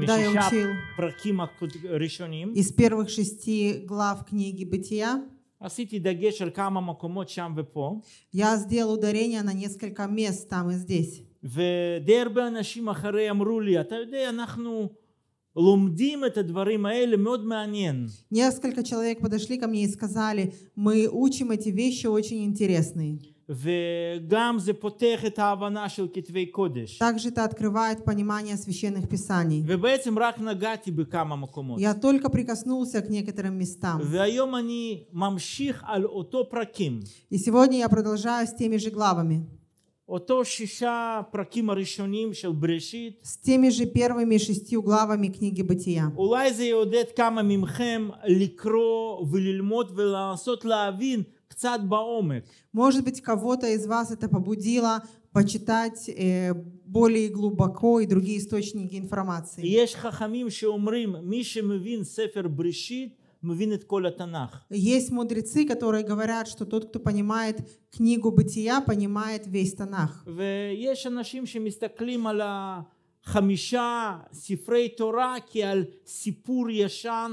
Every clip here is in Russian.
когда я учил из первых шести глав книги «Бытия», я сделал ударение на несколько мест там и здесь. А а несколько человек подошли ко мне и сказали, мы учим эти вещи очень интересные. Также это открывает понимание священных писаний. Я только прикоснулся к некоторым местам. И сегодня я продолжаю с теми же главами. с теми же первыми шестью главами книги Бытия. Может быть, кого-то из вас это побудило почитать э, более глубоко и другие источники информации. Есть мудрецы, которые говорят, что тот, кто понимает книгу бытия, понимает весь Танах. חמישה ספרי תורה כעל סיפור ישן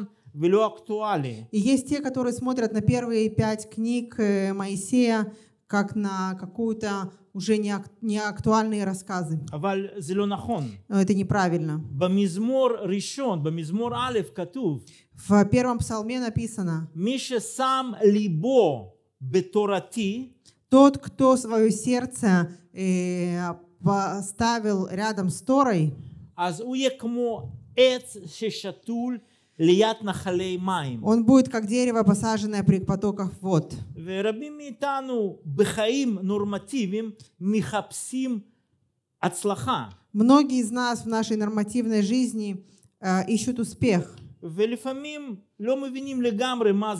и есть те, которые смотрят на первые пять книг э, Моисея как на какую-то уже не, не актуальные рассказы. Но это неправильно. במזמור ראשון, במזמור א', כתוב, в первом псалме написано, מי ששם ליבו בתורתי, тот, кто свое сердце э, поставил рядом с Торой, אז הוא יהיה כמו он будет как дерево, посаженное при потоках вод. Многие из нас в нашей нормативной жизни э, ищут успех. ולפעמים לא מבינים לגמרי מה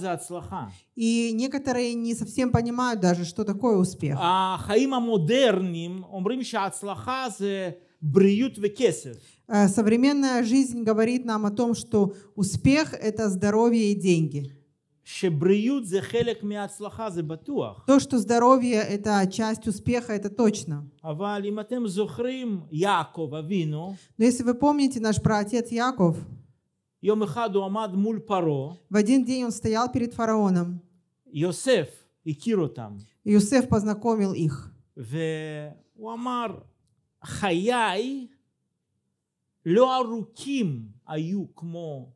И некоторые не совсем понимают даже, что такое успех. А החיים המודרניים אומרים שההצלחה бриют в кесев. Э, современная жизнь говорит нам о том, что успех – это здоровье и деньги. То, что здоровье – это часть успеха, это точно. Но если вы помните, наш праотец Яков, в один день он стоял перед фараоном. Йосеф, Йосеф познакомил их. והוא לא ארוכים היו כמו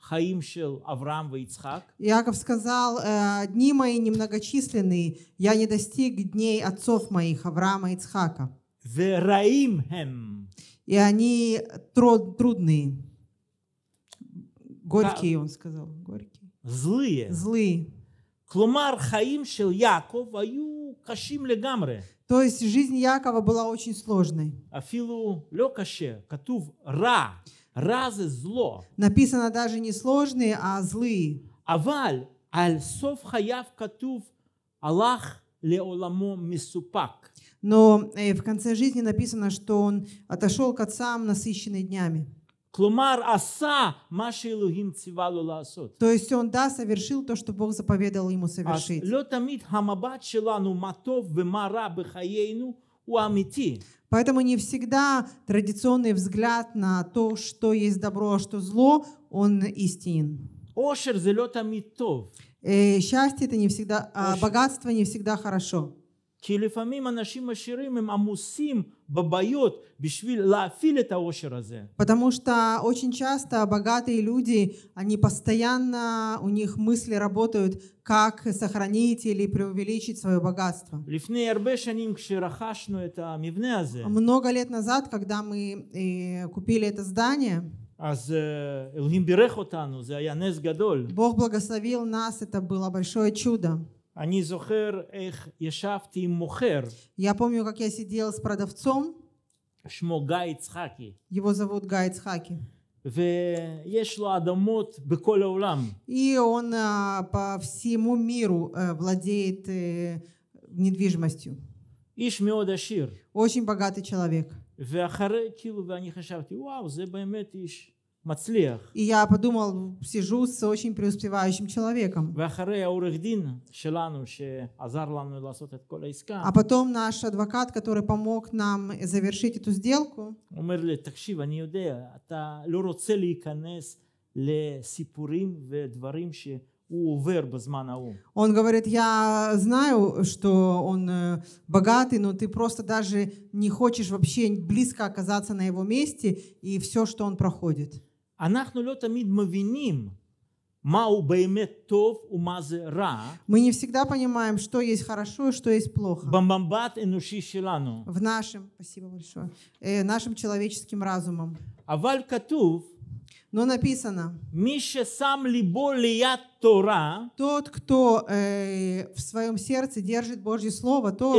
חיים של אברהם ויצחק. Яков сказал, «Э, дни мои немногочисленные, я не достиг дней отцов моих, Авраама и Ицхака. ורעים הם. И они трудные. Горькие, он сказал. Горькие. Злые. Злые. Клумар חיים של יעקב היו קשים לגמרי. То есть жизнь Якова была очень сложной. Афилу лёкаше, катув ра. разы зло. Написано даже не сложные, а злые. Аваль аль сов хаяв катув Аллах ле оламо мисупак. Но э, в конце жизни написано, что он отошел к отцам, насыщенный днями. То есть он, да, совершил то, что Бог заповедал ему совершить. Поэтому не всегда традиционный взгляд на то, что есть добро, а что зло, он истинен. Э, счастье это не всегда, а богатство не всегда хорошо. כי לפעמים אנשים עשירים הם עמוסים бабайот בשביל להפעיל את העושר הזה. Потому что очень часто богатые люди, они постоянно, у них мысли работают, как сохранить или преувеличить свое богатство. לפני הרבה שנים כשרכשנו את המבנה הזה. Много лет назад, когда мы э, купили это здание, אז אלוהים בירך אותנו, זה היה נס גדול. Бог благословил нас, это было большое чудо. Я помню, как я сидел с продавцом. Его зовут Гай Цхаки. ויש לו אדמות בכל העולם. И он а, по всему миру э, владеет э, недвижимостью. איש מאוד עשיר. Очень богатый человек. ואחרי, כאילו, ואני חשבתי, וואו, זה באמת איש. И я подумал, сижу с очень преуспевающим человеком. А потом наш адвокат, который помог нам завершить эту сделку, а он говорит, я знаю, что он э, богатый, но ты просто даже не хочешь вообще близко оказаться на его месте и все, что он проходит. אנחנו לא תמיד מבינים мы не всегда понимаем, что есть хорошо и что есть плохо. В нашем, спасибо большое, э, нашим человеческим разумом. Но написано, Тора, тот, кто э, в своем сердце держит Божье Слово, то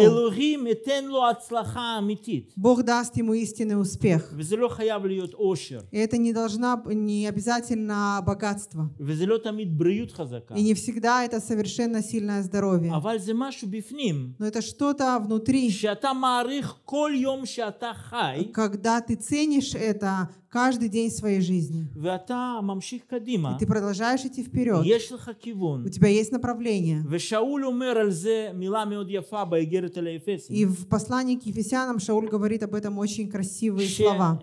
Бог даст ему истинный успех. И это не должна, не обязательно богатство. И не всегда это совершенно сильное здоровье. А Но это что-то внутри, когда ты ценишь это каждый день своей жизни. И ты продолжаешь идти вперед. У тебя есть направление. И в послании к Ефесянам Шауль говорит об этом очень красивые слова.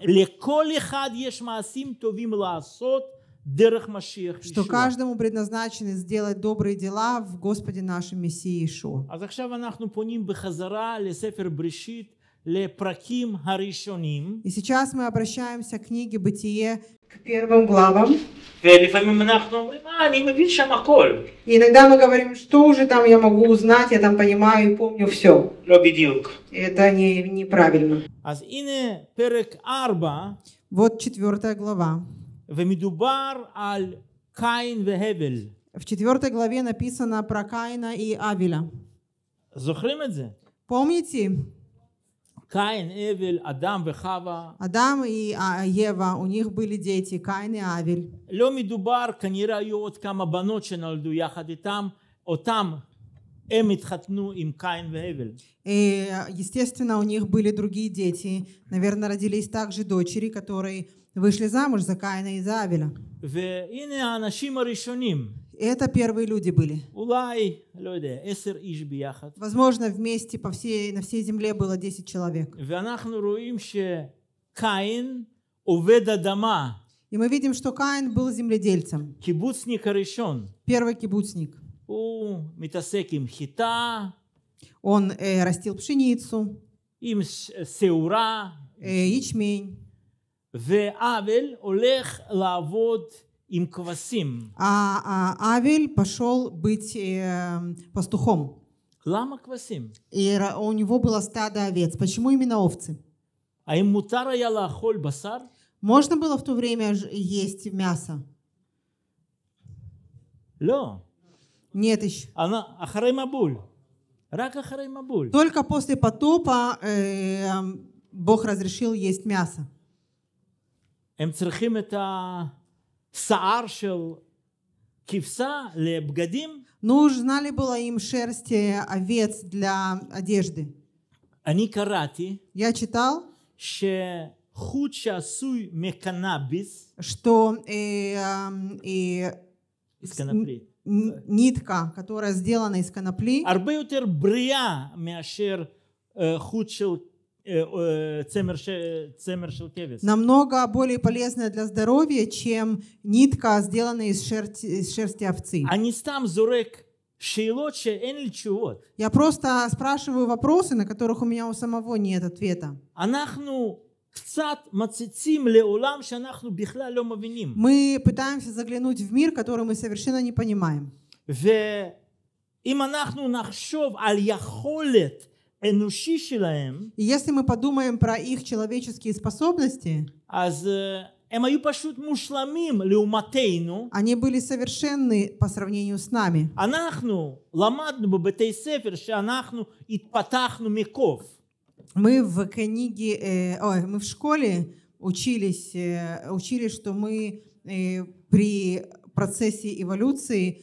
Что каждому предназначено сделать добрые дела в Господе нашем Мессии Ишуа. И сейчас мы обращаемся к книге Бытие первым главам. И ну, а, а иногда мы говорим, что уже там я могу узнать, я там понимаю и помню все. Это не, неправильно. Вот четвертая глава. В четвертой главе написано про Каина и Авеля. Помните? Каин, Эвель, Адам и Хава. Адам и а, Ева, у них были дети, Каин и Авель. לא מדובר, כנראה היו עוד כמה בנות там, יחד там אותם הם התחתנו עם קין והבל. Естественно, у них были другие дети. Наверное, родились также дочери, которые вышли замуж за Каина и за Авеля. והנה האנשים הראשונים. Это первые люди были. Возможно, вместе по всей, на всей земле было 10 человек. И мы видим, что Каин был земледельцем. Первый кибуцник. Он э, растил пшеницу. Им э, сеура. Э, ячмень. ועוול הולך לעבוד им квасим. А, а Авель пошел быть э, пастухом. Лама квасим. И у него было стадо овец. Почему именно овцы? А им мутара яла холь басар? Можно было в то время есть мясо? Ло. Нет еще. Она ахарей мабуль. Рак Только после потопа э, Бог разрешил есть мясо. Им эм церхим это кивса Нужна ли была им шерсть овец для одежды? Они карати. я читал, שחוט суй מקנאביס, что э, и э, из конопли, нитка, которая сделана из конопли, הרבה брия בריאה מאשר э, Э, э, Намного более полезная для здоровья, чем нитка, сделанная из шерсти, из шерсти овцы. А не там зурек я просто спрашиваю вопросы, на которых у меня у самого нет ответа. Мы пытаемся заглянуть в мир, который мы совершенно не понимаем. ואם אנחנו נחשוב על יכולת и если мы подумаем про их человеческие способности, э, эм они были совершенны по сравнению с нами. Мы в книге, э, ой, мы в школе учились, э, учили, что мы э, при процессе эволюции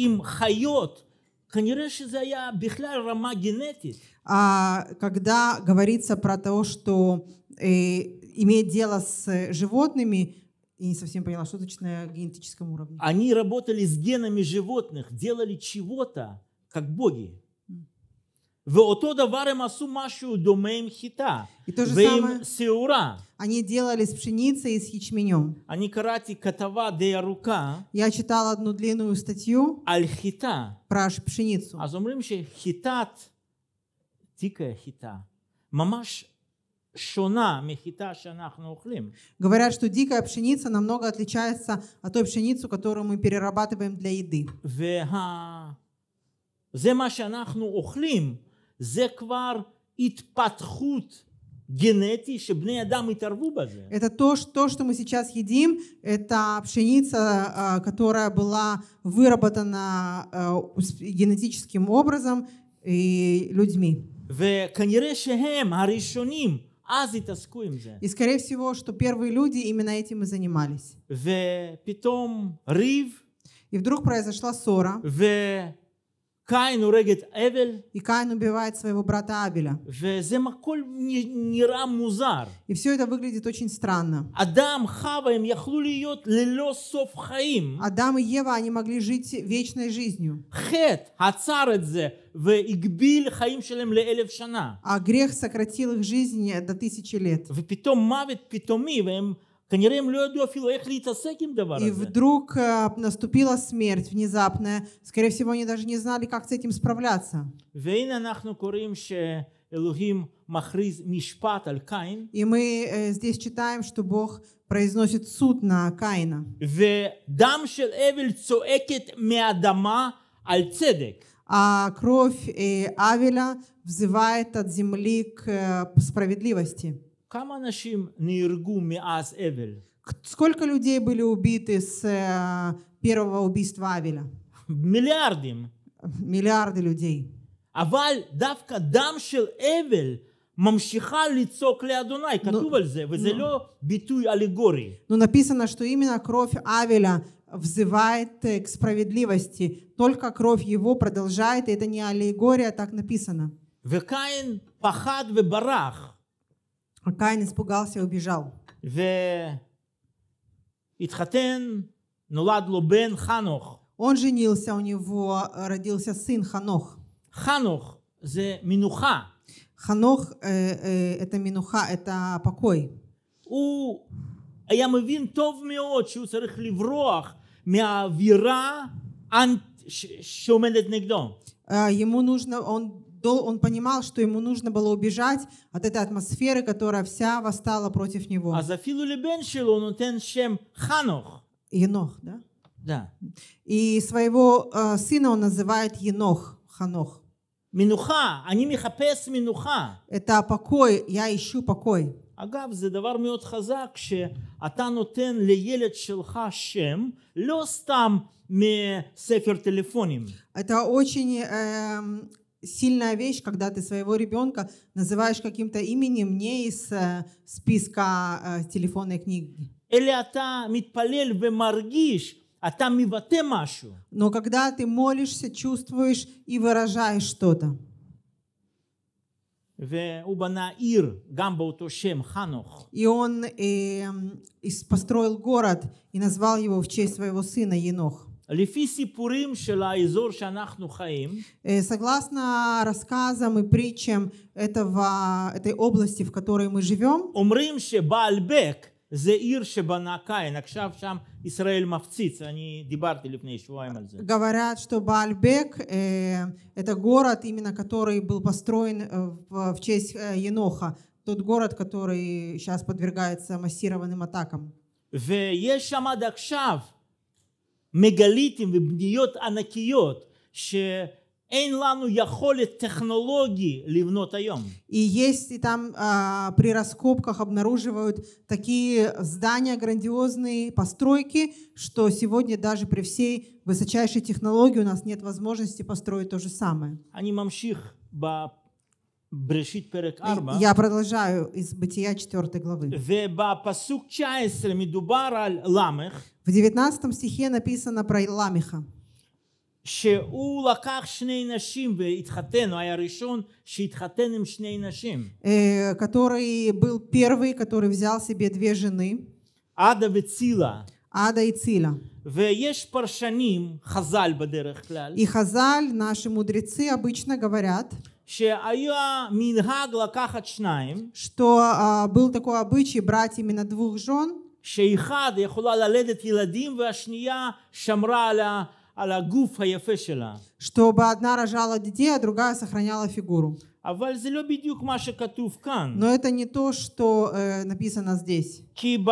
עם חיות, כנראה שזה היה בכלל רמה גנטית. А когда говорится про то, что э, имеет дело с животными, и не совсем поняла, что точно на генетическом уровне. Они работали с генами животных, делали чего-то, как боги. ואותו דבר הם עשו משהו דומה עם חיטה ועם שעורה. Они делали с пшеницей и с ячменем. Они карати катава де рука. Я читал одну длинную статью аль хита. про пшеницу. А אז אומרים שחיטת, תיקה חיטה, ממש шона мехита шанахну ухлим. Говорят, что дикая пшеница намного отличается от той пшеницы, которую мы перерабатываем для еды. זה מה שאנחנו אוכלים זה כבר התפתחות генетии, чтобы адам и Это то что, то, что мы сейчас едим, это пшеница, а, которая была выработана а, генетическим образом и людьми. И скорее всего, что первые люди именно этим и занимались. И вдруг произошла ссора. קין הורג את И Каин убивает своего брата Абеля. не не נראה музар. И все это выглядит очень странно. Адам, Хава, הם יכלו להיות ללא סוף חיים. Адам и Ева, они могли жить вечной жизнью. Хет עצר в זה והגביל חיים שלהם לאלף שנה. А грех сократил их жизнь до тысячи лет. В питом ופתאום מוות פתאומי, והם... И вдруг э, наступила смерть внезапная. Скорее всего, они даже не знали, как с этим справляться. И мы э, здесь читаем, что Бог произносит суд на Каина. А кровь э, Авеля взывает от земли к справедливости. Сколько людей были убиты с э, первого убийства Авеля? Миллиардим. Миллиарды людей. אבל давка דם Эвель אבל лицо לצעוק לאדוני, כתוב על זה, וזה Но написано, что именно кровь Авеля взывает э, к справедливости. Только кровь его продолжает, и это не аллегория, а так написано. пахад פחד Барах. А Каин испугался и убежал. והתחתן, נולד לו בן חנוך. Он женился, у него родился сын Ханох. Ханох – это минуха. Ханох э, э, – это минуха, это покой. У я тов הוא היה מבין טוב מאוד שהוא צריך לברוח מהאווירה שעומדת נגדו. Ему нужно, он то он понимал, что ему нужно было убежать от этой атмосферы, которая вся восстала против него. А за Ханох Енох, да? Да. И своего э, сына он называет Енох, Ханох. Минуха, они михапес минуха. Это покой, я ищу покой. אגב, זה דבר מאוד חזק שאתה נותן לילד שלך שם, לא סתם מספר טלפונים. Это очень эм, сильная вещь, когда ты своего ребенка называешь каким-то именем не из э, списка э, телефонной книги. Но когда ты молишься, чувствуешь и выражаешь что-то. והוא בנה עיר גם באותו שם, И он эм, построил город и назвал его в честь своего сына Енох. Э, согласно рассказам и притчам этого, этой области, в которой мы живем, Говорят, что Баальбек э, это город, именно который был построен э, в, в честь э, Еноха, тот город, который сейчас подвергается массированным атакам. ויש שם מגליתים ובניות ענקיות שאין לנו יכולת טכנולוגי לבנות היום. И есть и там а, при раскопках обнаруживают такие здания, грандиозные постройки, что сегодня даже при всей высочайшей технологии у нас нет возможности построить то же самое. אני ממשיך я продолжаю из Бытия 4 главы. В 19 стихе написано про Ламиха. שהוא לקח שני נשים והתחתן, הוא היה הראשון שהתחתן עם שני נשים. который был первый, который взял себе две жены. Ада и Цила. ויש פרשנים, חז"ל И хазаль наши мудрецы обычно говорят. שהיה מנהג לקחת שניים, что был такой обычай מן הדבוך ז'ון. שאחד יכולה ללדת ילדים והשנייה שמרה על הגוף היפה שלה. чтобы одна рожала детей, а другая сохраняла фигуру. А Но это не то, что э, написано здесь. Потому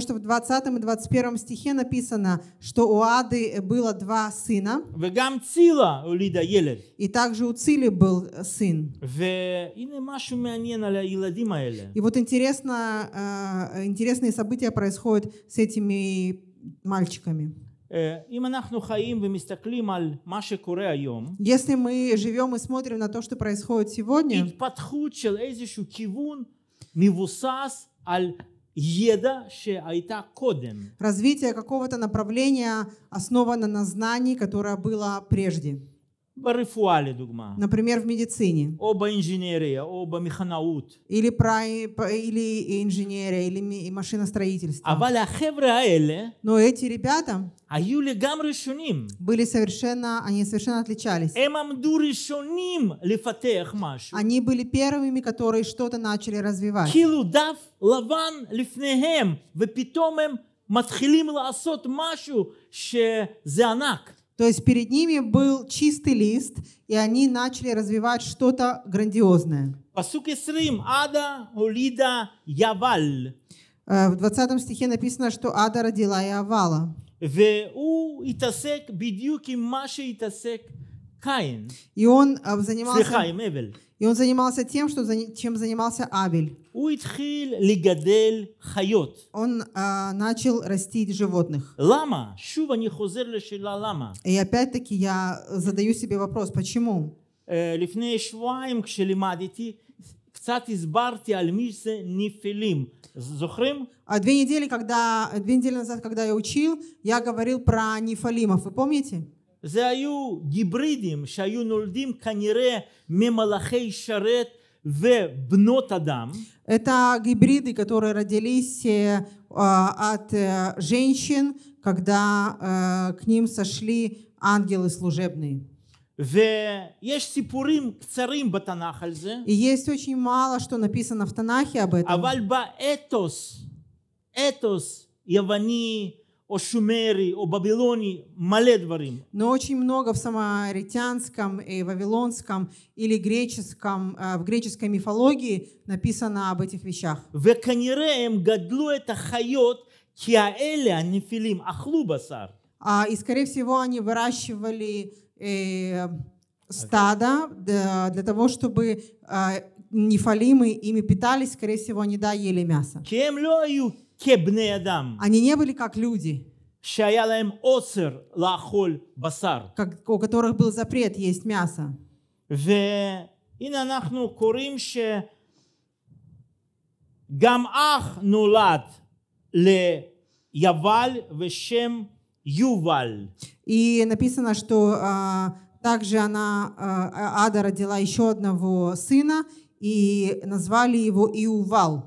что в 20 и 21 стихе написано, что у Ады э, было два сына. И также у Цили был сын. И вот интересно, э, интересные события происходят с этими мальчиками. Э, Если мы живем и смотрим на то, что происходит сегодня, развитие какого-то направления основано на знании, которое было прежде рифуалі, Например, в медицине. Оба инженерия, оба механаут. Или, про, или инженерия, или машиностроительство. אבל החבר'ה האלה, Но эти ребята היו לגמרי שונים. были совершенно, они совершенно отличались. Они были первыми, которые что-то начали развивать. То есть перед ними был чистый лист, и они начали развивать что-то грандиозное. Э, в 20 стихе написано, что Ада родила Явала. והוא התעסק בדיוק עם מה שהתעסק Каин. И он э, занимался... סליחה, И он занимался тем, что, чем занимался Абель. הוא Он uh, начал растить животных. למה? שוב אני חוזר И опять-таки я задаю себе вопрос, почему? Э, а две недели, когда, две недели назад, когда я учил, я говорил про нефалимов. Вы помните? זה היו גיברידים שהיו נולדים כנראה ממלאכי שרת ובנות אדם. Это гибриды, которые родились э, а, от э, женщин, когда э, к ним сошли ангелы служебные. ויש סיפורים קצרים בתנ"ך על זה. Есть очень мало, что написано в Танахе об этом. אבל באתוס, אתוס יווני, о Шумере, о Вавилоне, мало дворим. Но очень много в самаритянском и вавилонском или греческом, э, в греческой мифологии написано об этих вещах. Веканираем гадлу это хайот, киаэля нефилим, ахлубасар. А, и, скорее всего, они выращивали э, стада для, для того, чтобы э, нефалимы ими питались, скорее всего, они, да, ели мясо. Кем они не были как люди. Как, у которых был запрет есть мясо. והנה אנחנו קוראים שגם אח נולד ליבל И написано, что а, также она, а, Ада родила еще одного сына и назвали его Иувал.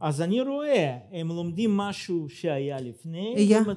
אז אני רואה, הם לומדים משהו שהיה לפני, я...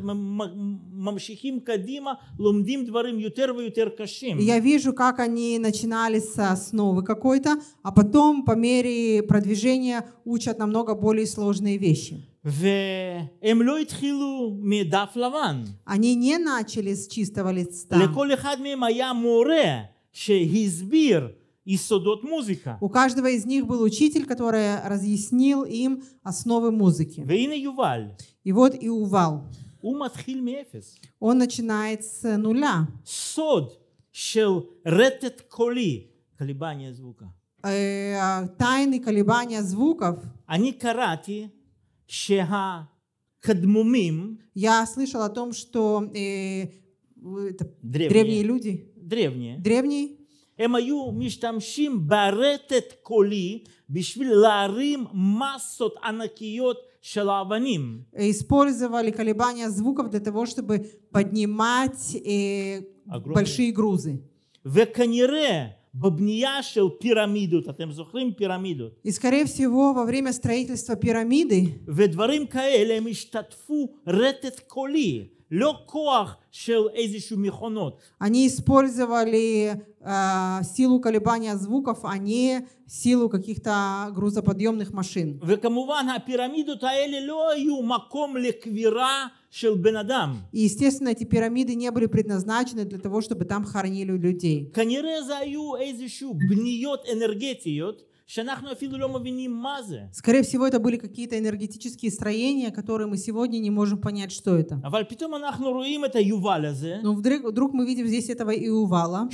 ממשיכים קדימה, לומדים דברים יותר ויותר קשים. Я вижу, как они начинали с основы какой-то, а потом по мере продвижения учат намного более сложные вещи. והם לא התחילו מדף לבן. Они не начали с чистого листа. לכל אחד מהם היה מורה שהסביר и содот музыка. У каждого из них был учитель, который разъяснил им основы музыки. Вейна יובל. И вот и Увал. הוא מתחיל Он начинает с нуля. Сод, של ретет коли колебания звука. Э, а, тайны колебания звуков. Они карати, קראתי שהקדמומים... Я слышал о том, что э, древние, древние люди... Древние. Древние. הם היו משתמשים ברטט קולי בשביל להרים מסות ענקיות של האבנים. использовали колебания звуков для того, чтобы поднимать э, большие грузы. וכנראה בבנייה של פירמידות, אתם זוכרים פירמידות? И скорее всего во время строительства пирамиды ודברים כאלה הם השתתפו רטט קולי. Они использовали э, силу колебания звуков, а не силу каких-то грузоподъемных машин. И, естественно, эти пирамиды не были предназначены для того, чтобы там хоронили людей. Скорее всего, это были какие-то энергетические строения, которые мы сегодня не можем понять, что это. Но вдруг, вдруг мы видим здесь этого Иувала,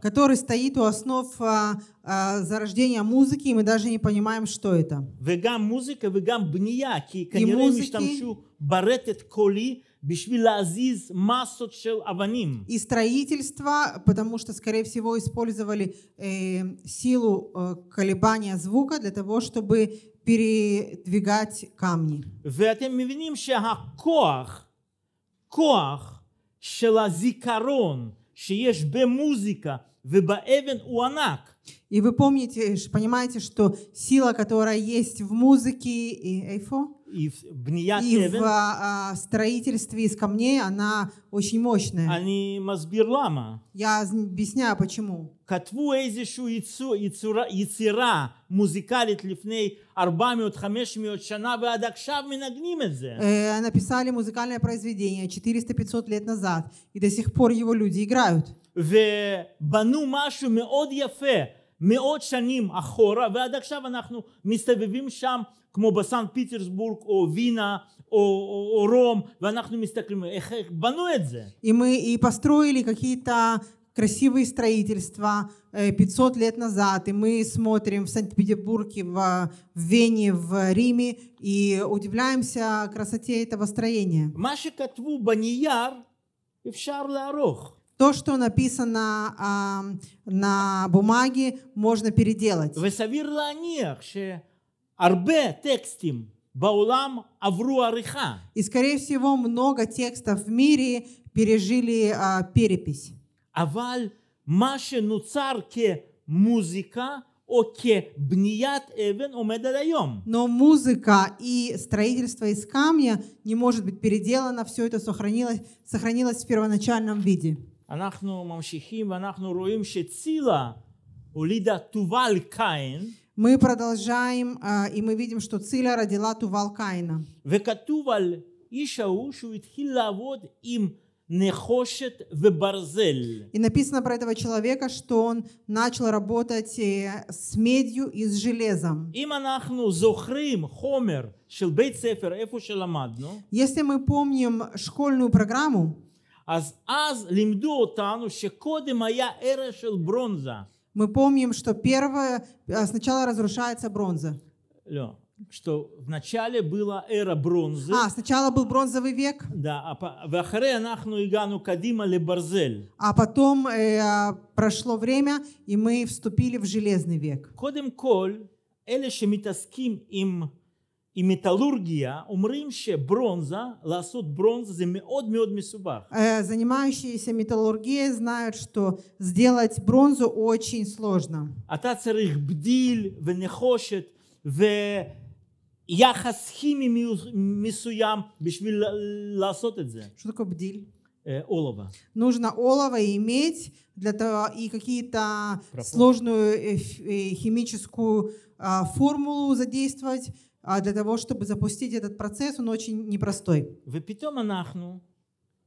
который стоит у основ а, а, зарождения музыки, и мы даже не понимаем, что это. וגם מוזיקה וגם בנייה, כי כנראה הם השתמשו ברטט קולי בשביל להזיז מסות של אבנים. И строительство, потому что, скорее всего, использовали э, силу э, колебания звука для того, чтобы передвигать камни. ואתם מבינים שהכוח הכוח של הזיכרון שיש במוזיקה ובאבן הוא ענק. И вы помните, понимаете, что сила, которая есть в музыке, и эйфо? И в, и в а, строительстве из камней она очень мощная. они Я объясняю, почему. катву эйзишу יצור, יצורה, יצירה מוזיקלית לפני 400 от שנה ועד עכשיו מנגנים את написали музыкальное произведение 400-500 лет назад и до сих пор его люди играют. в ובנו משהו מאוד יפה מאות שנים אחורה ועד עכשיו אנחנו מסתובבים шам כמו בסנט פיטרסבורג או וינה או, או, או רום ואנחנו מסתכלים איך, איך בנו את זה. И построили какие-то красивые строительства 500 э, лет назад, и мы смотрим в Санкт-Петербурге, в, Вене, в Риме, и удивляемся красоте этого строения. То, что написано а, на бумаге, можно переделать. וסביר להניח הרבה טקסטים בעולם עברו עריכה. И, скорее всего, много текстов в мире пережили а, перепись. אבל מה שנוצר כמוזיקה או כבניית אבן עומד עד היום. Но музыка и строительство из камня не может быть переделано, все это сохранилось, сохранилось в первоначальном виде. אנחנו ממשיכים ואנחנו רואים שצילה הולידה תובל קין. Мы продолжаем, а, и мы видим, что Циля родила Тувалкаина. И написано про этого человека, что он начал работать э, с медью и с железом. Если мы помним школьную программу, אז אז לימדו אותנו שקודם היה ערך של ברונזה. Мы помним, что первое, э, сначала разрушается бронза. Лё, что вначале была эра бронзы. А, сначала был бронзовый век. Да, а, а потом э, прошло время, и мы вступили в железный век. קודם כל, אלה שמתעסקים עם и металлургия, умрим бронза, ласот бронза, от מאוד מאוד э, Занимающиеся металлургией знают, что сделать бронзу очень сложно. А та אתה צריך в ונחושת ויחס כימי מסוים בשביל לעשות את это. Что такое бдиль? Э, олова. Нужно олово иметь для того и какие-то сложную э, химическую а, формулу задействовать а для того, чтобы запустить этот процесс, он очень непростой. ופתאום אנחנו,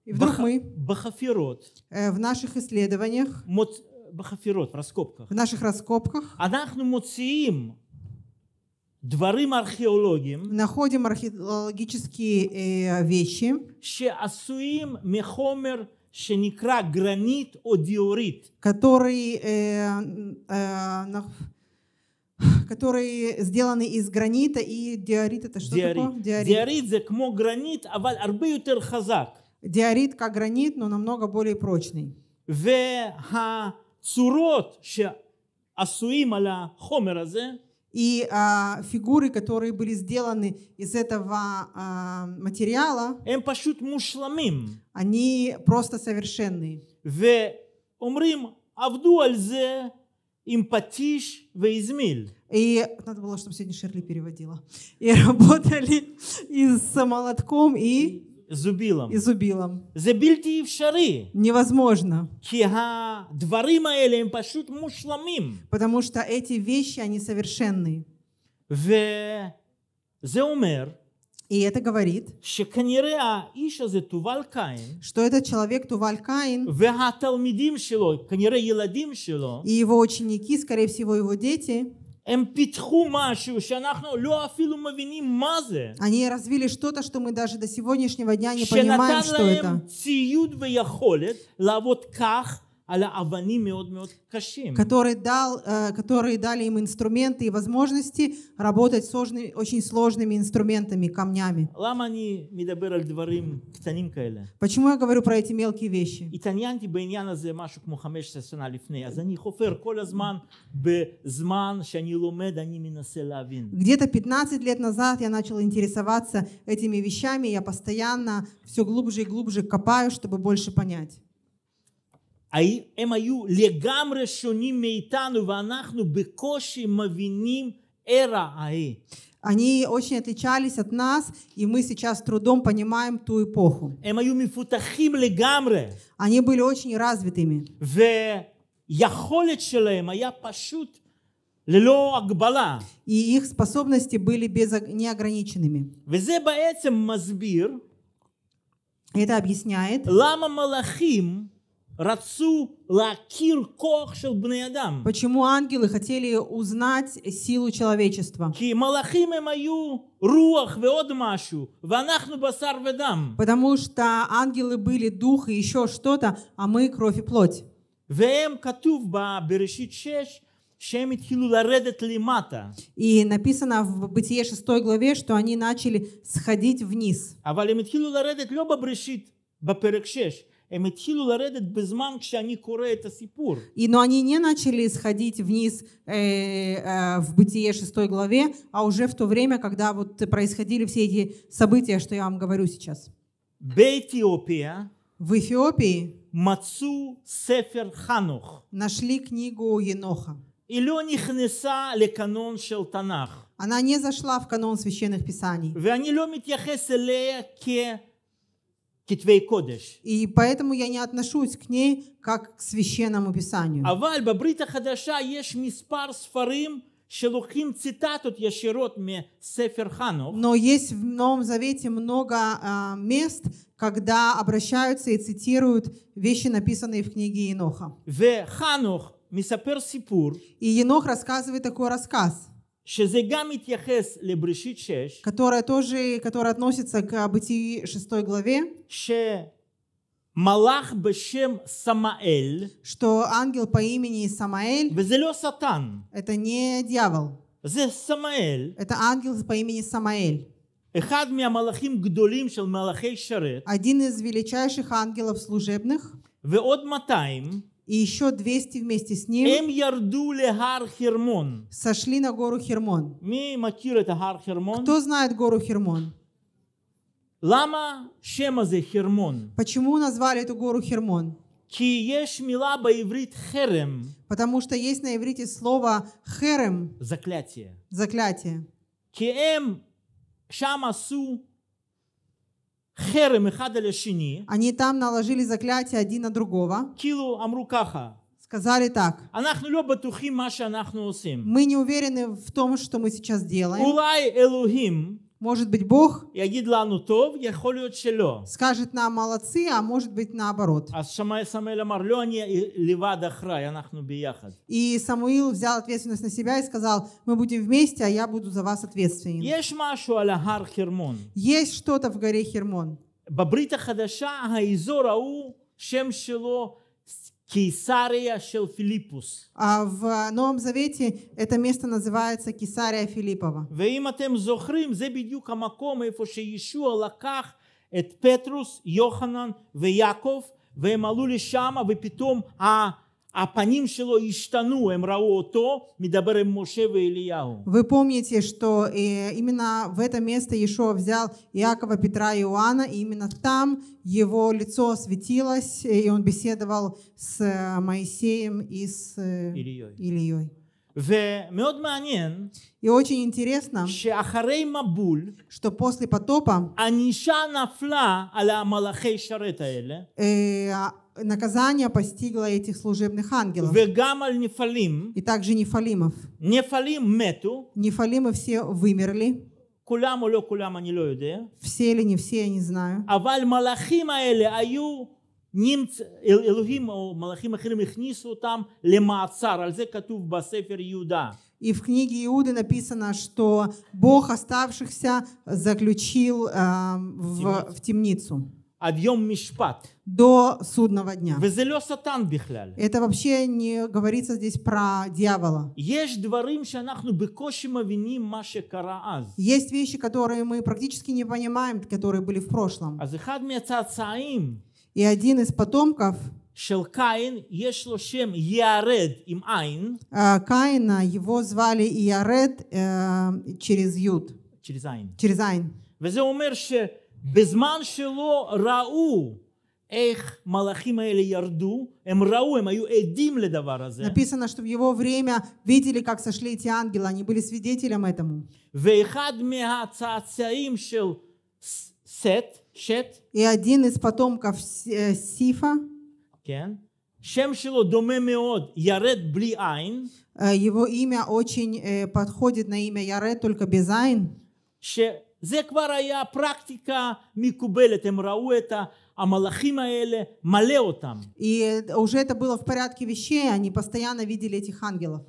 И вдруг мы בחפירות, э, в наших исследованиях, Бахафирот в раскопках, в наших раскопках, אנחנו מוציאים דברים ארכיאולוגיים, находим археологические э, вещи, שעשויים מחומר שנקרא גרנית או דיורית. который э, э, которые сделаны из гранита, и диорит это что диорит. такое? Диорит. Диорит זה כמו а אבל הרבה יותר Диорит как гранит, но намного более прочный. והצורות שעשויים על החומר хомеразе. и а, фигуры, которые были сделаны из этого а, материала, эм они просто совершенные. ואומרים, умрим על זה Импатиш Empatisch Вейзмиль. И надо было, чтобы сегодня Шерли переводила. И работали и с молотком, и... Зубилом. И зубилом. זה в шары. Невозможно. כי Дворы האלה הם פשוט מושלמים. Потому что эти вещи, они совершенные. В Зеумер. И это говорит, что этот человек Туваль Каин, и его ученики, скорее всего, его дети, Они развили что-то, что мы даже до сегодняшнего дня не понимаем, что это. Который дал, э, которые дали им инструменты и возможности работать сложными, очень сложными инструментами, камнями. Почему я говорю про эти мелкие вещи? Типа, а а Где-то 15 лет назад я начал интересоваться этими вещами, я постоянно все глубже и глубже копаю, чтобы больше понять. הם היו לגמרי שונים מאיתנו ואנחנו בקושי מבינים ארה ההיא. Они очень отличались от нас, и мы сейчас с трудом понимаем ту эпоху. Они были очень развитыми. И их способности были без, неограниченными. Это объясняет, למה מלאכים Рацу лакир Почему ангелы хотели узнать силу человечества? мою руах веодмашу ванахну басар ведам. Потому что ангелы были дух и еще что-то, а мы кровь и плоть. И написано в Бытие 6 главе, что они начали сходить вниз. А и, но они не начали сходить вниз э, э, в Бытие 6 главе, а уже в то время, когда вот происходили все эти события, что я вам говорю сейчас. В Эфиопии нашли книгу Еноха. Она не зашла в канон священных писаний. И поэтому я не отношусь к ней как к священному писанию. А Но есть в Новом Завете много uh, мест, когда обращаются и цитируют вещи, написанные в книге Иноха. И Енох рассказывает такой рассказ которая тоже, которая относится к Бытии 6 главе, что ангел по имени Самаэль, сатан, это не дьявол, Самаэль, это ангел по имени Самаэль. Один из величайших ангелов служебных и еще 200 вместе с ним הם сошли на гору Хермон. מי מכיר Кто знает гору Хермон? Лама Шемазе הזה Почему назвали эту гору Хермон? כי Потому что есть на иврите слово херем, Заклятие. заклятие. כי הם שם они там наложили заклятие один на другого. Сказали так. Мы не уверены в том, что мы сейчас делаем может быть, Бог скажет нам молодцы, а может быть наоборот. И Самуил взял ответственность на себя и сказал, мы будем вместе, а я буду за вас ответственен. Есть что-то в горе Хермон. Кесария шел Филиппус. А в Новом Завете это место называется Кесария Филиппова. ואם אתם זוכרים, זה בדיוק המקום איפה שישוע לקח את פטרוס, יוחנן ויעקב, והם עלו לשם, ופתאום ה... А Вы помните, что э, именно в это место Ешо взял Иакова, Петра и Иоанна, и именно там его лицо осветилось, э, и он беседовал с э, Моисеем и с Ильей. ומאוד מעניין, שאחרי מבול, потопа, ענישה נפלה על המלאכי שרת האלה, наказание постигло этих служебных ангелов. И также нефалимов. нефалим мету. Нефалимы все вымерли. כולם או לא כולם אני все или не все, я не знаю. אבל מלאכים האלה היו נמצ... אל, אלוהים או מלאכים אחרים הכניסו אותם למעצר, על זה כתוב בספר יהודה. И в книге Иуды написано, что Бог оставшихся заключил э, в, в темницу. עד יום До судного дня. וזה לא שטן Это вообще не говорится здесь про дьявола. יש דברים שאנחנו בקושי מבינים מה שקרה אז. Есть вещи, которые мы практически не понимаем, которые были в прошлом. И один из потомков. של э, Каина, его звали Иаред э, через Юд. через עין. через עין. וזה אומר בזמן שלא ראו איך מלאכים האלה ירדו, הם ראו, הם эдим עדים לדבר הזה. написано, что в его время видели, как сошли эти ангелы, они были свидетелем этому. Вейхад ואחד מהצאצאים של сет шет И один из потомков э, Сифа. Кен. Шем שלו доме меод Ярет бли עין. Э, его имя очень э, подходит на имя Ярет, только без עין. ש... זה כבר היה פרקטיקה מקובלת, הם ראו את ה... המלאכים האלה מלא אותם. И уже это было в порядке вещей, они постоянно видели этих ангелов.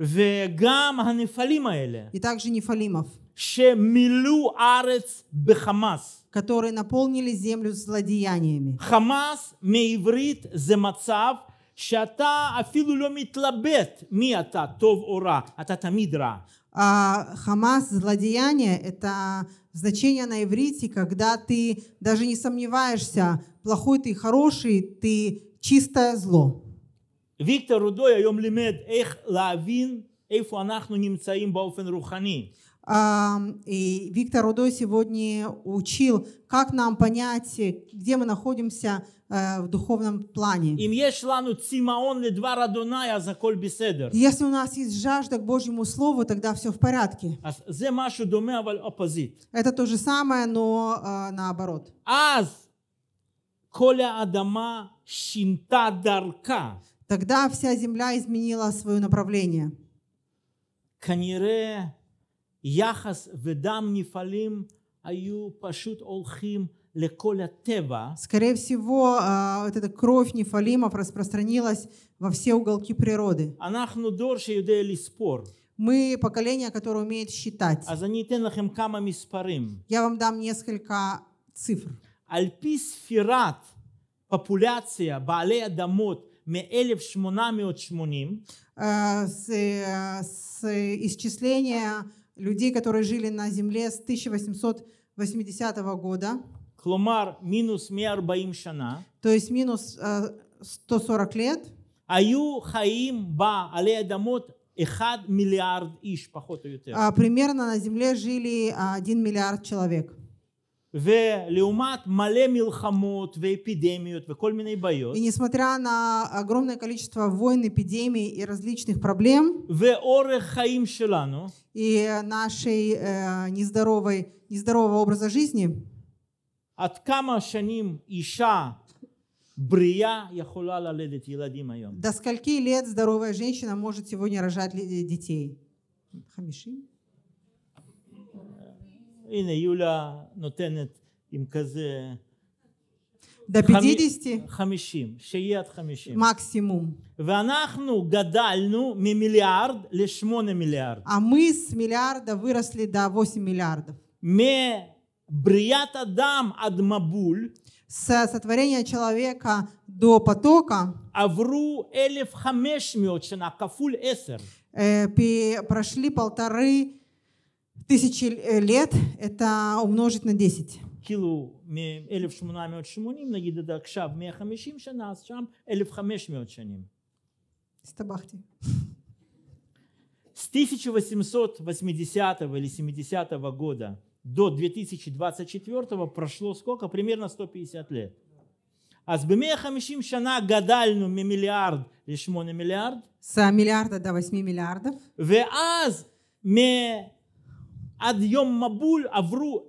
וגם הנפלים האלה. И также нефалимов. שמילאו ארץ בחמאס. которые наполнили землю злодеяниями. חמאס מעברית זה מצב שאתה אפילו לא מתלבט מי אתה, טוב או רע, אתה תמיד רע а, хамас, злодеяние, это значение на иврите, когда ты даже не сомневаешься, плохой ты, хороший, ты чистое зло. Виктор Рудой היום לימד איך להבין איפה אנחנו נמצאים באופן רוחני. И Виктор Рудой сегодня учил, как нам понять, где мы находимся э, в духовном плане. Если у нас есть жажда к Божьему Слову, тогда все в порядке. А Это то же самое, но э, наоборот. Тогда вся земля изменила свое направление. כנראה יחס ודם נפעלים היו פשוט הולכים Скорее всего, а, вот эта кровь нефалимов распространилась во все уголки природы. Мы поколение, которое умеет считать. А Я вам дам несколько цифр. על פי ספירת פופולציה בעלי с исчисления людей, которые жили на земле с 1880 года. כלומר, מינוס То есть минус 140 э, лет. היו חיים בה עלי אדמות 1 מיליארד примерно на земле жили 1 э, миллиард человек. ולעומת מלא מלחמות ואפידמיות וכל מיני בעיות. И несмотря на огромное количество войн, эпидемий и различных проблем. ואורח חיים שלנו. И нашей э, нездоровой, нездорового образа жизни. עד כמה שנים אישה בריאה יכולה ללדת ילדים היום? До скольки лет здоровая женщина может сегодня рожать детей? חמישים? הנה, יוליה נותנת עם כזה... до 50? 50, שיהיה עד 50. Максимум. ואנחנו גדלנו ממיליארד ל-8 מיליארד. А мы с миллиарда выросли до 8 миллиардов. מבריאת אדם עד מבול. С сотворения человека до потока. עברו 1,500 שנה, כפול 10. Прошли полторы тысячи э, лет это умножить на 10. כאילו מ-1880, נגיד עד עכשיו 150 שנה, אז שם 1,500 שנים. הסתבכתי. С 1880 или 70 года до 2024 прошло сколько? Примерно 150 лет. А с 150 שנה גדלנו ממיליארד ל-8 миллиард? с миллиарда до 8 миллиардов. В Аз ми авру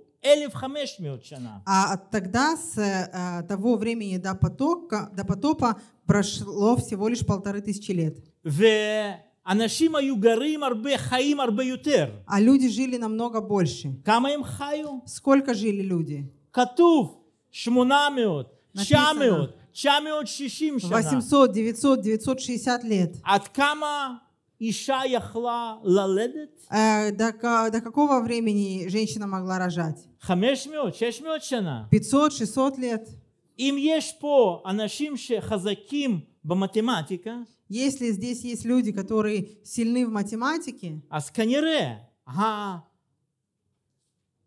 А тогда с э, того времени до, потока, до потопа прошло всего лишь полторы тысячи лет. אנשים היו גרים הרבה, חיים הרבה יותר. А люди жили намного больше. כמה הם Сколько жили люди? Катув, шмунамиот, чамиот, чамиот שנה. 800, 900, 960 лет. От кама Иша яхла лаледет? Э, до, до какого времени женщина могла рожать? Пятьсот-шестьсот лет. Им есть по анашим ше хазаким математика. Если здесь есть люди, которые сильны в математике, а сканере, а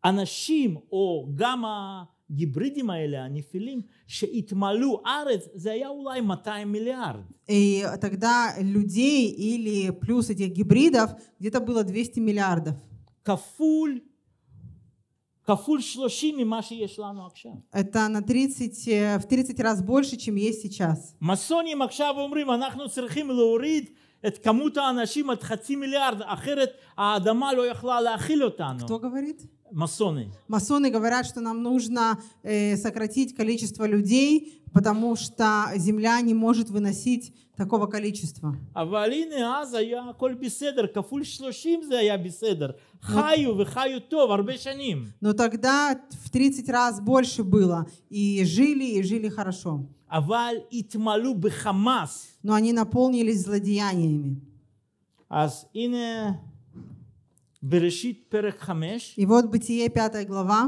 анашим о гамма гибридима или анифилим – שהתמלאו ארץ, זה היה אולי 200 מיליארד. И тогда людей или плюс этих гибридов где-то было 200 миллиардов. כפול, כפול 30 ממה שיש לנו עכשיו. Это на 30, э, в 30 раз больше, чем есть сейчас. масоним עכשיו אומרים, אנחנו צריכים להוריד את כמות האנשים עד חצי מיליארד, אחרת האדמה לא יכלה להכיל אותנו. Кто говорит? Масоны. Масоны говорят, что нам нужно э, сократить количество людей, потому что земля не может выносить такого количества. Но, но тогда в 30 раз больше было, и жили, и жили хорошо. Но они наполнились злодеяниями. И вот Бытие 5 глава.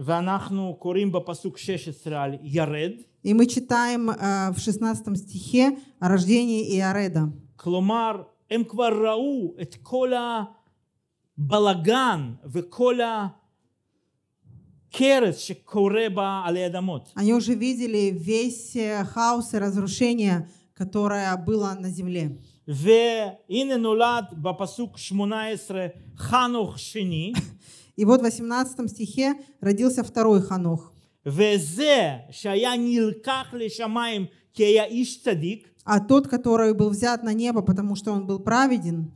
ואנחנו קוראים בפסוק 16 על ירד. И мы читаем uh, в 16 стихе о рождении כלומר, הם כבר ראו את כל הבלגן וכל ה... Они уже видели весь э, хаос и разрушение, которое было на земле. И вот в 18 стихе родился второй Ханох а тот, который был взят на небо, потому что он был праведен.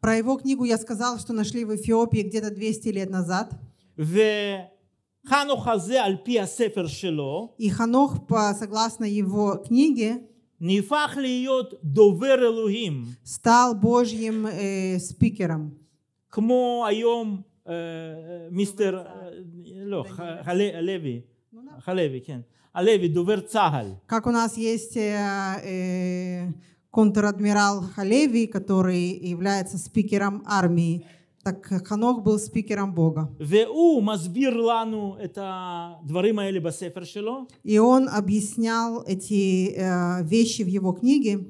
Про его книгу я сказал, что нашли в Эфиопии где-то 200 лет назад. חנוך הזה על и חנוך согласно его книге, стал Божьим э, спикером, כמו היום מיסטר, לא, Халеви, кен. Алеви, дувер Цагаль. Как у нас есть э, э, контр-адмирал Халеви, который является спикером армии, так Ханох был спикером Бога. мазбир лану это И он объяснял эти э, вещи в его книге.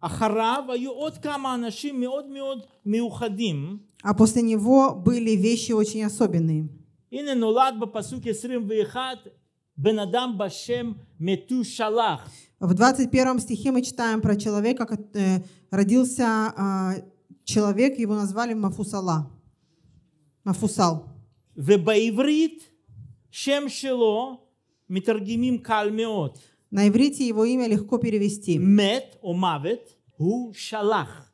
אחריו היו עוד כמה אנשים מאוד מאוד מיוחדים. А после него были вещи очень особенные. הנה נולד בפסוק 21 בן אדם בשם מתושלח. В 21 стихе мы читаем про человека, как э, родился э, человек, его назвали Мафусала. Мафусал. ובעברית שם שלו מתרגמים קל מאוד. На иврите его имя легко перевести. Мет, о мавет, הוא שלח.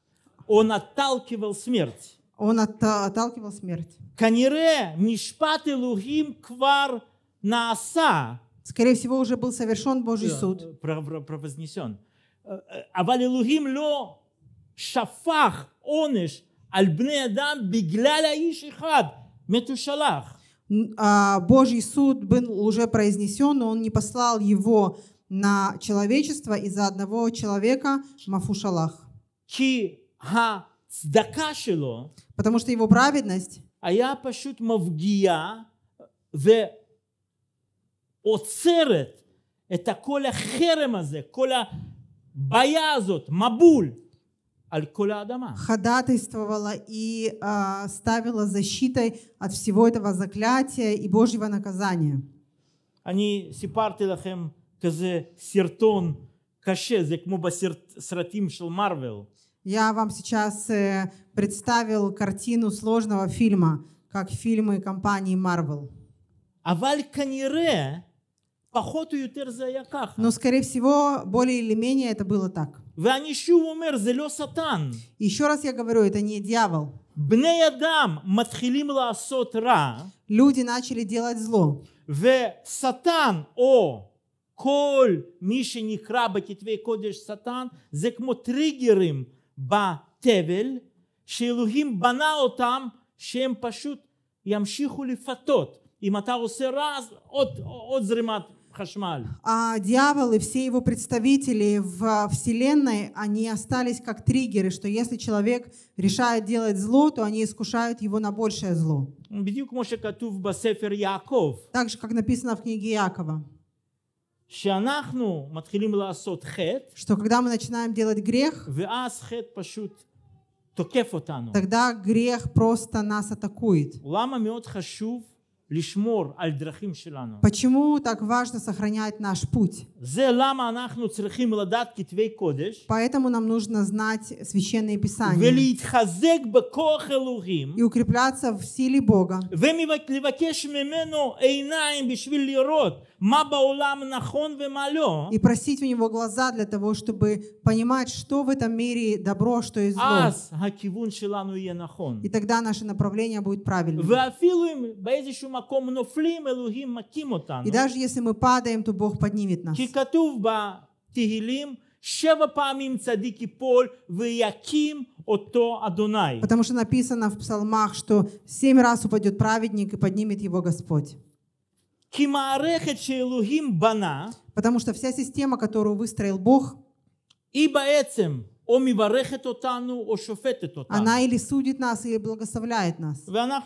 Он отталкивал смерть. Он от, отталкивал смерть. Канире мишпат Элухим квар нааса. Скорее всего, уже был совершен Божий суд. Провознесен. אבל אלוהים ло шафах עונש על адам אדם בגלל האיש אחד, Божий суд был уже произнесен, но он не послал его на человечество из-за одного человека Мафушалах. Ки ха потому что его праведность а עוצרת את כל החרם הזה, כל הבעיה הזאת, מבול, על כל האדמה. ходатайствовала и э, ставила защитой от всего этого заклятия и Божьего наказания. אני סיפרתי לכם כזה סרטון קשה, זה כמו בסרטים של מרוויל. Я вам сейчас э, представил картину сложного фильма, как фильмы компании Marvel. А Но, скорее всего, более или менее это было так. Еще раз я говорю, это не дьявол. Люди начали делать зло. ושטן או כל מי שנקרא בכתבי קודש שטן זה כמו טריגרים בתבל, שאלוהים בנה אותם שהם פשוט ימשיכו לפתות. אם אתה עושה רע, אז עוד, עוד זרימת хашмаль. А дьявол и все его представители в вселенной, они остались как триггеры, что если человек решает делать зло, то они искушают его на большее зло. Так же, как написано в книге Якова что когда мы начинаем делать грех, тогда грех просто нас атакует. Почему так важно сохранять наш путь? Поэтому нам нужно знать священные писания и укрепляться в силе Бога и просить у него глаза для того, чтобы понимать, что в этом мире добро, что и зло. И тогда наше направление будет правильным. И даже если мы падаем, то Бог поднимет нас. Потому что написано в псалмах, что семь раз упадет праведник и поднимет его Господь. Потому что вся система, которую выстроил Бог, она или судит нас, или благословляет нас. И мы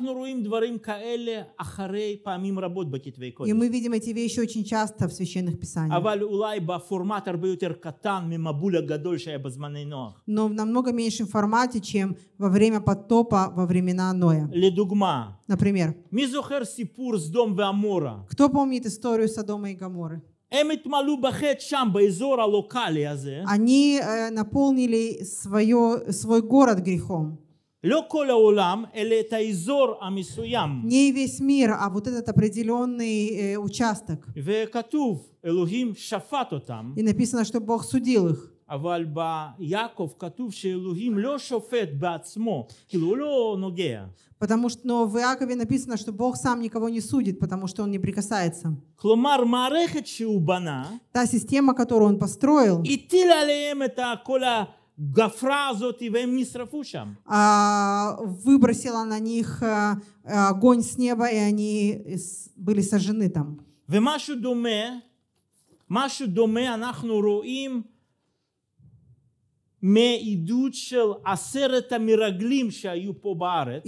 видим эти вещи очень часто в священных писаниях. Но в намного меньшем формате, чем во время потопа во времена Ноя. Например, кто помнит историю Содома и Гаморы? Eh? Они э, наполнили свое, свой город грехом. Не весь мир, а вот этот определенный э, участок. И написано, что Бог судил их. אבל ביעקב כתוב שאלוהים לא שופט בעצמו, כאילו הוא לא נוגע. Потому что, но в Иакове написано, что Бог сам никого не судит, потому что Он не прикасается. כלומר, מערכת שהוא בנה, та система, которую Он построил, И עליהם את כל הגפרה הזאת והם נשרפו выбросила на них э, э, огонь с неба, и они были сожжены там. ומשהו דומה, משהו דומה אנחנו רואים и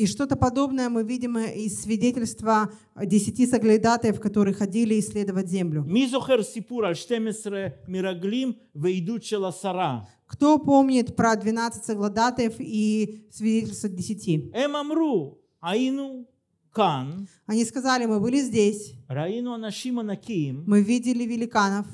что-то подобное мы видим из свидетельства десяти соглядатаев, которые ходили исследовать землю. Кто помнит про 12 соглядатаев и свидетельство десяти? הם «Эм אמרו, Они сказали, мы были здесь. ראינו Мы видели великанов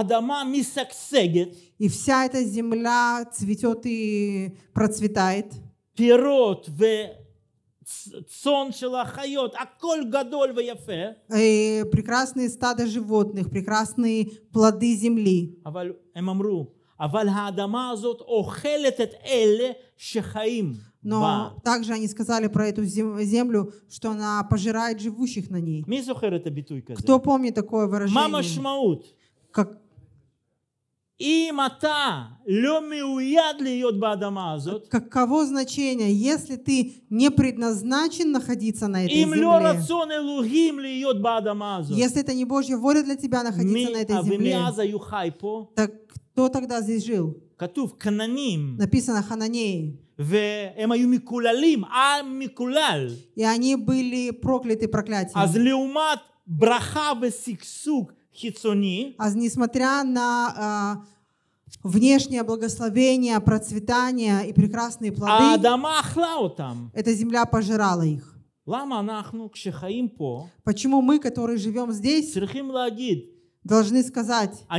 адама мисаксегет И вся эта земля цветет и процветает. פירות וצאן של החיות, הכל גדול ויפה. прекрасные стада животных, прекрасные плоды земли. אבל эмамру, אמרו, אבל האדמה הזאת אוכלת את אלה שחיים. Но также они сказали про эту землю, что она пожирает живущих на ней. Кто помнит такое выражение? как... леми Каково значение, если ты не предназначен находиться на этой земле? Им лугим Если это не Божья воля для тебя находиться на этой земле, юхай по. так кто тогда здесь жил? написано Хананеи. והם היו מקוללים, עם מקולל. И они были прокляты проклятием. אז לעומת ברכה сиксук. Хицуни, а несмотря на а, внешнее благословение, процветание и прекрасные а плоды, эта земля пожирала их. Почему мы, которые живем здесь, должны сказать, я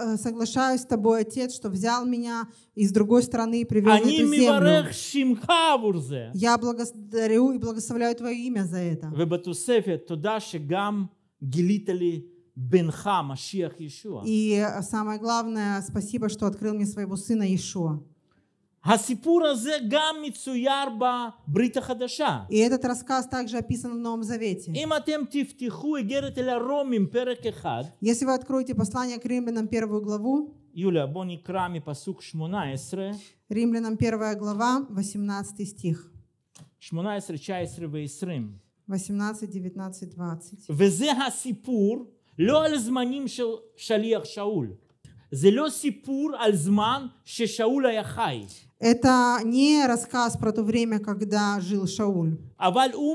э, соглашаюсь с тобой, Отец, что взял меня из другой страны и привел на эту землю. Я благодарю и благословляю Твое имя за это. И э, самое главное, спасибо, что открыл мне своего сына Иешуа. И этот рассказ также описан в Новом Завете. Если вы откроете послание к римлянам первую главу, Юля, בוא נקרא מפסוק 18. римлянам первая глава, 18 стих. 18, 19 ו-20. 18, 19, 20. וזה הסיפור לא על זמנים של שליח שאול. זה לא סיפור על זמן ששאול היה חי. Это не рассказ про то время, когда жил Шауль. Он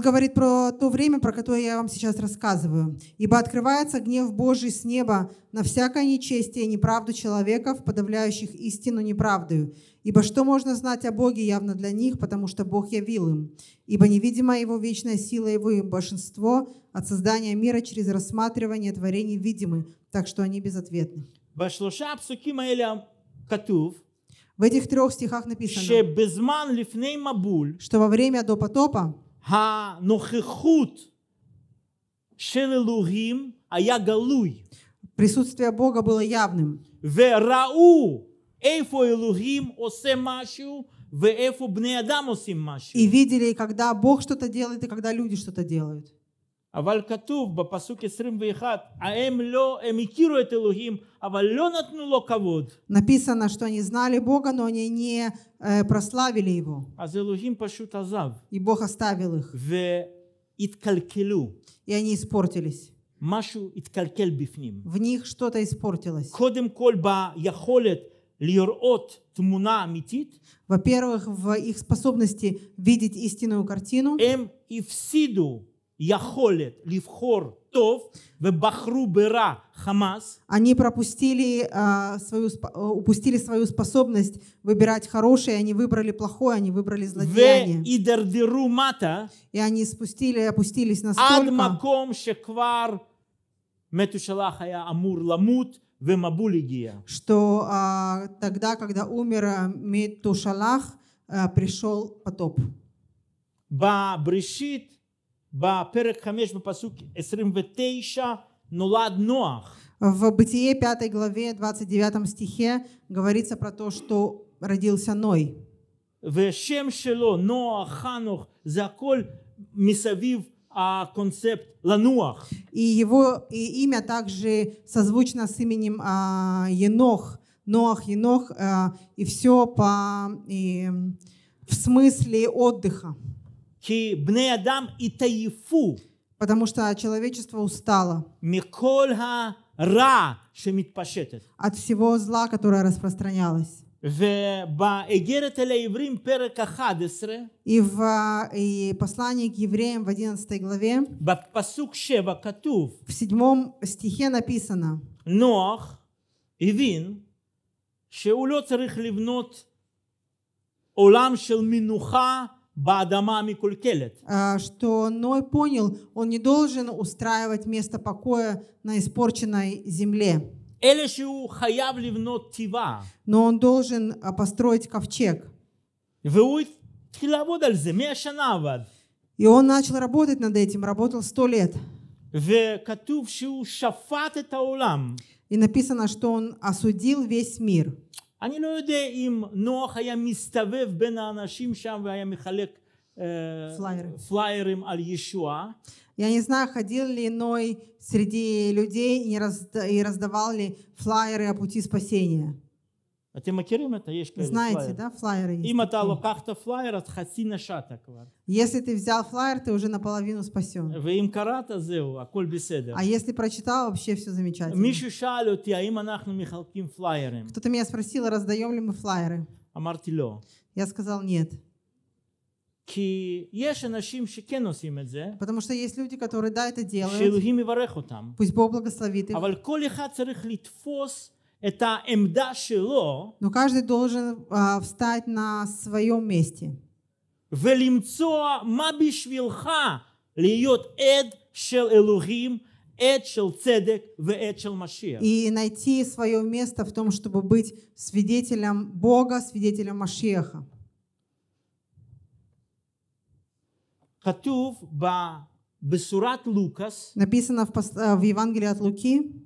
говорит про то время, про которое я вам сейчас рассказываю. «Ибо открывается гнев Божий с неба на всякое нечестие и неправду человеков, подавляющих истину неправдою. Ибо что можно знать о Боге явно для них, потому что Бог явил им. Ибо невидима Его вечная сила Его и большинство от создания мира через рассматривание творений видимы, так что они безответны». בשלושה הפסוקים האלה כתוב в этих трех стихах написано, что во время до потопа а присутствие Бога было явным. И видели, когда Бог что-то делает, и когда люди что-то делают. אבל כתוב בפסוק 21, ההם לא, הם הכירו את אלוהים, אבל לא נתנו לו כבוד. Написано, что они знали Бога, но они не э, прославили Его. אז אלוהים פשוט עזב. И Бог оставил их. והתקלקלו. И они испортились. Машу התקלקל бифним. В них что-то испортилось. קודם כל яхолет לראות תמונה אמיתית. Во-первых, в их способности видеть истинную картину. הם הפסידו Яхолет ливхор тов в бахру бера חמאס. Они пропустили uh, свою, а, упустили свою способность выбирать хорошее, они выбрали плохое, они выбрали злодеяние. והידרדרו מטה. И они спустили, опустились настолько. עד מקום שכבר מתושלח היה אמור Что а, тогда, когда умер а, Метушалах, а, пришел потоп. Ба בבראשית בפרק 5 בפסוק 29 נולד נוח. В Бытие 5 главе 29 стихе говорится про то, что родился Ной. ושם שלו, נוח, חנוך, זה мисавив а концепт лануах. И его и имя также созвучно с именем а, Енох, Ноах, Енох, а, и все по, и, в смысле отдыха. Потому что человечество устало от всего зла, которое распространялось. ובאיגרת אל а, и послание к евреям в 11 главе בפסוק 7 в седьмом стихе написано נוח הבין שהוא לא צריך לבנות עולם של а, что Ной понял, он не должен устраивать место покоя на испорченной земле. Но он должен а, построить ковчег. И он начал работать над этим, работал сто лет. И написано, что он осудил весь мир. אני לא יודע אם נוח היה מסתובב בין האנשים שם והיה מחלק Флайеры. флайером аль Иешуа. Я не знаю, ходил ли Ной среди людей и, разда и раздавал ли флайеры о пути спасения. אתם מכירים את יש כאלה Знаете, да, флайеры есть. אם אתה לוקחת флайер, אז חצי נשעת כבר. Если ты взял флайер, ты уже наполовину спасен. ואם קראת, זהו, הכל בסדר. А если прочитал, вообще все замечательно. מישהו שאל אותי, האם אנחנו מחלקים Кто-то меня спросил, раздаем ли мы флайеры. אמרתי לא. Я сказал нет. Потому что есть люди, которые да, это делают. Пусть Бог благословит их. אבל כל אחד צריך לתפוס את העמדה שלו. Но каждый должен а, встать на своем месте. ולמצוא מה בשבילך להיות עד של אלוהים עד של צדק ועד של משיח. И найти свое место в том, чтобы быть свидетелем Бога, свидетелем Машиаха. כתוב בבשורת לוקאס. написано в, в Евангелии от Луки.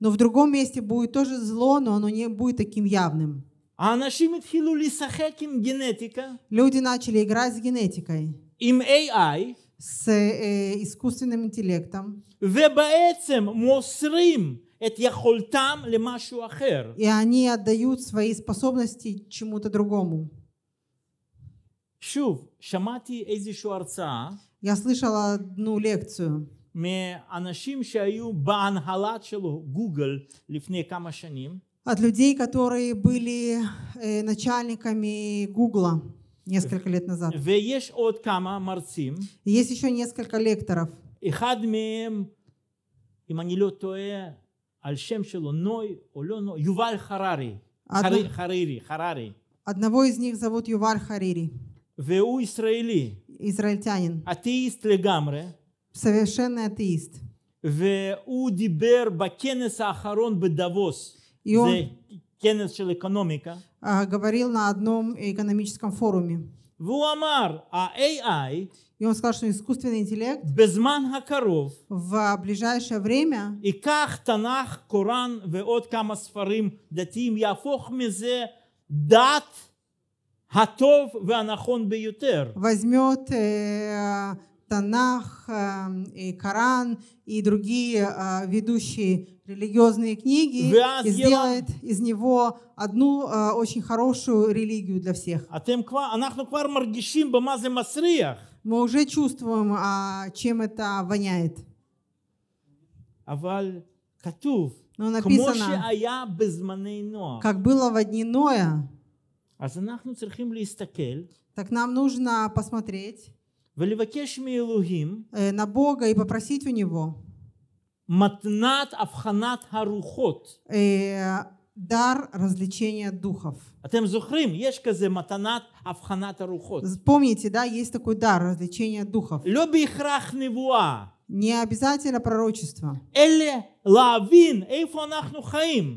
Но в другом месте будет тоже зло, но оно не будет таким явным. А Люди начали играть с генетикой. Им AI. С э, искусственным интеллектом. И они отдают свои способности чему-то другому. שוב, шамати איזושהי הרצאה я слышала одну лекцию. מאנשים שהיו בהנהלת של גוגל לפני כמה От людей, которые были э, начальниками Гугла несколько лет назад. ויש עוד כמה מרצים. Есть еще несколько лекторов. אחד מהם, אם אני לא טועה, על שם שלו נוי או לא נוי, Одного из них зовут Юваль Харири. והוא ישראלי израильтянин. Атеист легамре. Совершенный атеист. והוא דיבר בכנס האחרון בדבוס, זה כנס של אקונומיקה. говорил на одном экономическом форуме. והוא אמר, ה-AI, и он сказал, что искусственный интеллект Безман Хакаров в ближайшее время, И ייקח תנ"ך, קוראן ועוד כמה ספרים דתיים, יהפוך מזה דת возьмет э, э, Танах, э, и Коран и другие э, ведущие религиозные книги и сделает из него одну э, очень хорошую религию для всех. А Мы уже чувствуем, а чем это воняет. Но ну, написано, как было в дни Ноя, так нам нужно посмотреть э, на Бога и попросить у Него матнат авханат харухот. дар развлечения духов. Атем зухрим, есть казе матанат авханат харухот. Помните, да, есть такой дар развлечения духов. Лёби храх невуа. Не обязательно пророчество.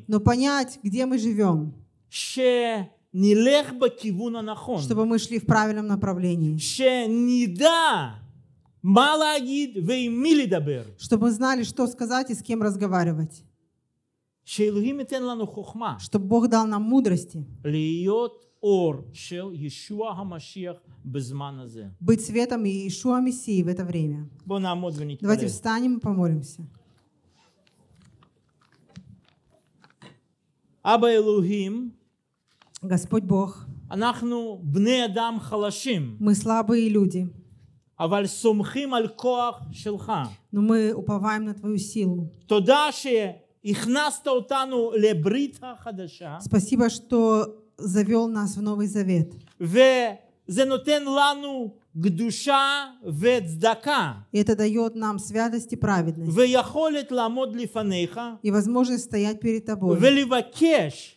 Но понять, где мы живем чтобы мы шли в правильном направлении. чтобы мы знали, что сказать и с кем разговаривать. чтобы Бог дал нам мудрости. להיות אור быть светом Иешуа Мессии в это время. давайте встанем и помолимся. אבא אלוהים Господь Бог. אנחנו בני אדם חלשים. Мы слабые люди. אבל סומכים על כוח שלך. Но мы уповаем на твою силу. תודה שהכנסת אותנו לברית החדשה. Спасибо, что завел нас в Новый Завет. וזה נותן לנו קדושה וצדקה. Это дает нам святость и праведность. ויכולת לעמוד לפניך. И возможность стоять перед тобой. ולבקש.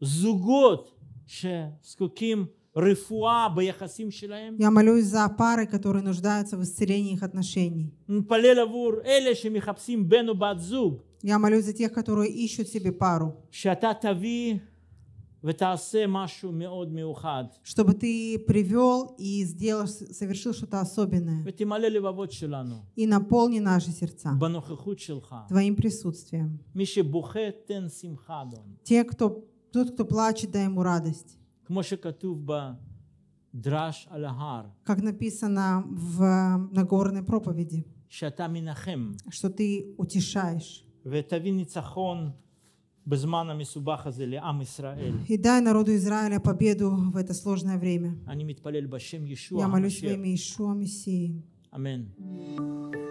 זוגות שזקוקים רפואה ביחסים שלהם. Я молюсь за пары, которые нуждаются в исцелении их отношений. מתפלל עבור אלה שמחפשים בן או בת זוג. Я молюсь за тех, которые ищут себе пару. שאתה תביא ותעשה משהו מאוד מיוחד. чтобы ты привел и сделал, совершил что-то особенное. ותמלא לבבות שלנו. и наполни наши сердца. בנוכחות שלך. твоим присутствием. מי שבוכה תן те, кто тот, кто плачет, дай ему радость. Как написано в Нагорной проповеди, что ты утешаешь. И дай народу Израиля победу в это сложное время. Я молюсь во имя מתפלל Мессии. Аминь.